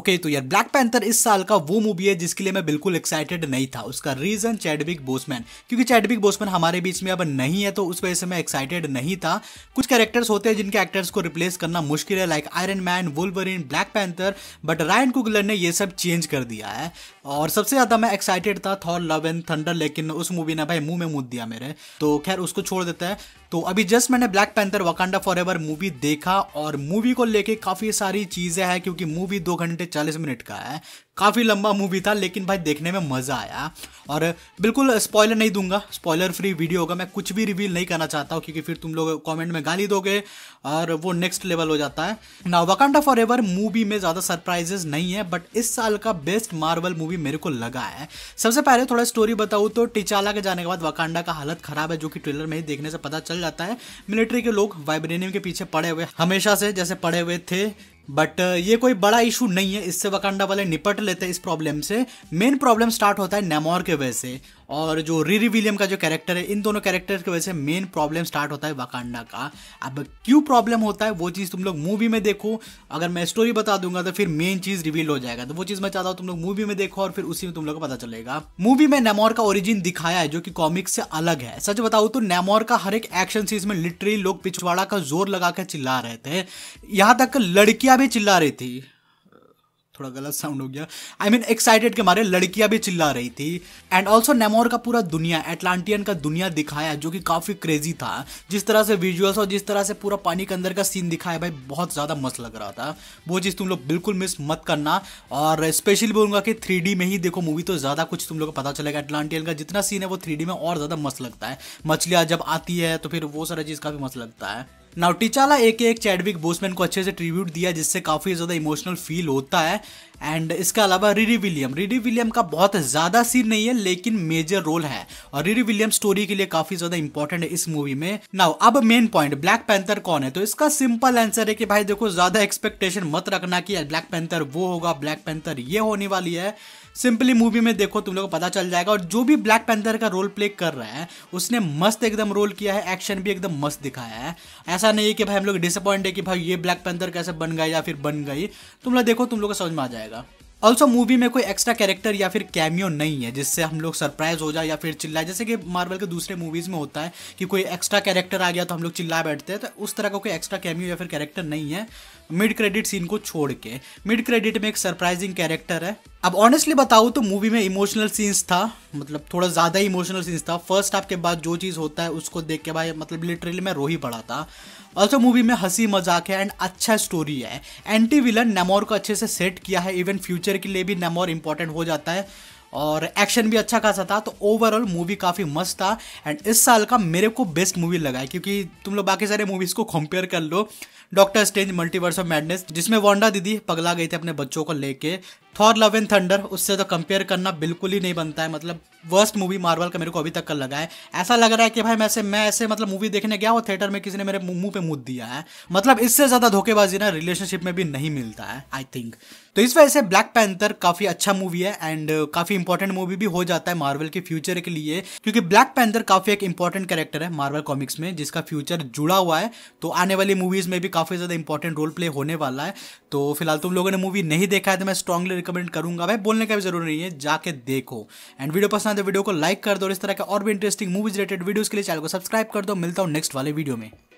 okay तो यार black panther इस साल का वो मूवी है जिसके लिए मैं बिल्कुल एक्साइटेड नहीं था उसका रीजन चैडविक बोसमैन क्योंकि चैडविक बोसमैन हमारे बीच में अब नहीं है तो उस वजह से मैं एक्साइटेड नहीं था कुछ कैरेक्टर्स होते हैं जिनके एक्टर्स को रिप्लेस करना मुश्किल है like Iron Man Wolverine Black Panther but Ryan Coogler ने ये सब चेंज कर दिया है और सबसे ज़्यादा मैं एक्साइटेड था थॉर लव एंड थंडर लेकिन उस मूवी ने भाई मुंह में मुद दिया मेरे तो खैर उसको छोड़ देता है तो अभी जस्ट मैंने Black Panther Wakanda Forever movie देखा और मूवी को लेके काफ़ी सारी चीज़ें हैं क्योंकि मूवी दो घंटे चालीस मिनट का है काफ़ी लंबा मूवी था लेकिन भाई देखने में मज़ा आया और बिल्कुल स्पॉयलर नहीं दूंगा स्पॉयलर फ्री वीडियो होगा मैं कुछ भी रिवील नहीं करना चाहता हूँ क्योंकि फिर तुम लोग कमेंट में गाली दोगे और वो नेक्स्ट लेवल हो जाता है ना वकांडा फॉर एवर मूवी में ज़्यादा सरप्राइजेज नहीं है बट इस साल का बेस्ट मार्वल मूवी मेरे को लगा है सबसे पहले थोड़ा स्टोरी बताऊँ तो टिचाला के जाने के बाद वकांडा का हालत ख़राब है जो कि ट्रेलर में ही देखने से पता चल जाता है मिलिट्री के लोग वाइब्रेनियम के पीछे पड़े हुए हमेशा से जैसे पड़े हुए थे बट uh, ये कोई बड़ा इशू नहीं है इससे वकांडा वाले निपट लेते हैं इस प्रॉब्लम से मेन प्रॉब्लम स्टार्ट होता है नेमोर के वजह से और जो रीरी विलियम का जो कैरेक्टर है इन दोनों कैरेक्टर की वजह से मेन प्रॉब्लम स्टार्ट होता है वकांडा का अब क्यों प्रॉब्लम होता है वो चीज़ तुम लोग मूवी में देखो अगर मैं स्टोरी बता दूंगा तो फिर मेन चीज़ रिवील हो जाएगा तो वो चीज़ मैं चाहता हूँ तुम लोग मूवी में देखो और फिर उसी में तुम लोग को पता चलेगा मूवी में नेमोर का ओरिजिन दिखाया है जो कि कॉमिक से अलग है सच बताऊँ तो नेमोर का हर एक एक्शन सीज में लिटरली लोग पिछवाड़ा का जोर लगा कर चिल्ला रहे थे यहाँ तक लड़कियां भी चिल्ला रही थी थोड़ा गलत साउंड हो गया आई मीन एक्साइटेड के मारे लड़कियां भी चिल्ला रही थी एंड ऑल्सो नेमोर का पूरा दुनिया एटलांटियन का दुनिया दिखाया जो कि काफ़ी क्रेजी था जिस तरह से विजुअल्स और जिस तरह से पूरा पानी के अंदर का सीन दिखाया भाई बहुत ज़्यादा मस्त लग रहा था वो चीज़ तुम लोग बिल्कुल मिस मत करना और स्पेशली बोलूंगा कि थ्री में ही देखो मूवी तो ज़्यादा कुछ तुम लोग को पता चलेगा एटलांटियन का जितना सीन है वो थ्री में और ज़्यादा मस्त लगता है मछलियां जब आती है तो फिर वो सारा चीज़ काफ़ी मस्त लगता है नाउ टिचाला एक एक चैडविक बोसमैन को अच्छे से ट्रिब्यूट दिया जिससे काफ़ी ज़्यादा इमोशनल फील होता है एंड इसके अलावा रिडी विलियम रिडी विलियम का बहुत ज़्यादा सीन नहीं है लेकिन मेजर रोल है और रिडी विलियम स्टोरी के लिए काफ़ी ज़्यादा इंपॉर्टेंट है इस मूवी में नाउ अब मेन पॉइंट ब्लैक पैंथर कौन है तो इसका सिंपल आंसर है कि भाई देखो ज़्यादा एक्सपेक्टेशन मत रखना कि ब्लैक पैंथर वो होगा ब्लैक पैंथर ये होने वाली है सिंपली मूवी में देखो तुम लोग को पता चल जाएगा और जो भी ब्लैक पैंथर का रोल प्ले कर रहा है उसने मस्त एकदम रोल किया है एक्शन भी एकदम मस्त दिखाया है ऐसा नहीं है कि भाई हम लोग डिसअपॉइंट है कि भाई ये ब्लैक पैंथर कैसे बन गए या फिर बन गई तुम लोग देखो तुम लोग को समझ में आ जाएगा जाएगा ऑल्सो मूवी में कोई एक्स्ट्रा कैरेक्टर या फिर कैमियो नहीं है जिससे हम लोग सरप्राइज हो जाए या फिर चिल्लाए जैसे कि मार्वल के दूसरे मूवीज़ में होता है कि कोई एक्स्ट्रा कैरेक्टर आ गया तो हम लोग चिल्ला बैठते हैं तो उस तरह का कोई एक्स्ट्रा कैमियो या फिर कैरेक्टर नहीं है मिड क्रेडिट सीन को छोड़ के मिड क्रेडिट में एक सरप्राइजिंग कैरेक्टर है अब ऑनेस्टली बताऊँ तो मूवी में इमोशनल सीन्स था मतलब थोड़ा ज़्यादा ही इमोशनल सीन्स था फर्स्ट हाफ के बाद जो चीज़ होता है उसको देख के भाई मतलब लिटरली मैं रो ही पड़ा था ऑल्सो मूवी में हंसी मजाक है एंड अच्छा स्टोरी है एंटी विलन नेमोर को अच्छे से सेट किया है इवन फ्यूचर के लिए भी नेमोर इंपॉर्टेंट हो जाता है और एक्शन भी अच्छा खासा था तो ओवरऑल मूवी काफ़ी मस्त था एंड इस साल का मेरे को बेस्ट मूवी लगा है क्योंकि तुम लोग बाकी सारे मूवीज़ को कंपेयर कर लो Doctor Strange Multiverse of Madness जिसमें वोंडा दीदी पगला गई थी अपने बच्चों को लेके थॉर लव एंड थंडर उससे तो कंपेयर करना बिल्कुल ही नहीं बनता है मतलब वर्स्ट मूवी मार्वल का मेरे को अभी तक का लगा है ऐसा लग रहा है कि भाई मैं ऐसे मैं ऐसे मतलब मूवी देखने गया और थिएटर में किसी ने मेरे मुंह पे मुद दिया है मतलब इससे ज़्यादा धोखेबाजी ना रिलेशनशिप में भी नहीं मिलता है आई थिंक तो इस वजह से ब्लैक पैंथर काफ़ी अच्छा मूवी है एंड काफ़ी इंपॉर्टेंट मूवी भी हो जाता है मार्वल के फ्यूचर के लिए क्योंकि ब्लैक पैंथर काफ़ी एक इंपॉर्टेंट कैरेक्टर है मार्वल कॉमिक्स में जिसका फ्यूचर जुड़ा हुआ है तो आने वाली मूवीज़ में भी काफ़ी ज़्यादा इंपॉर्टेंट रोल प्ले होने वाला है तो फिलहाल तुम लोगों ने मूवी नहीं देखा है तो मैं स्ट्रांगली रिकमेंड करूंगा भाई बोलने का भी जरूर नहीं है जाके देखो एंड वीडियो पसंद आए तो वीडियो को लाइक कर दो और इस तरह के और भी इंटरेस्टिंग मूवीज रिलेटेड वीडियोज के लिए चैनल को सब्सक्राइब कर दो मिलता हूँ नेक्स्ट वाले वीडियो में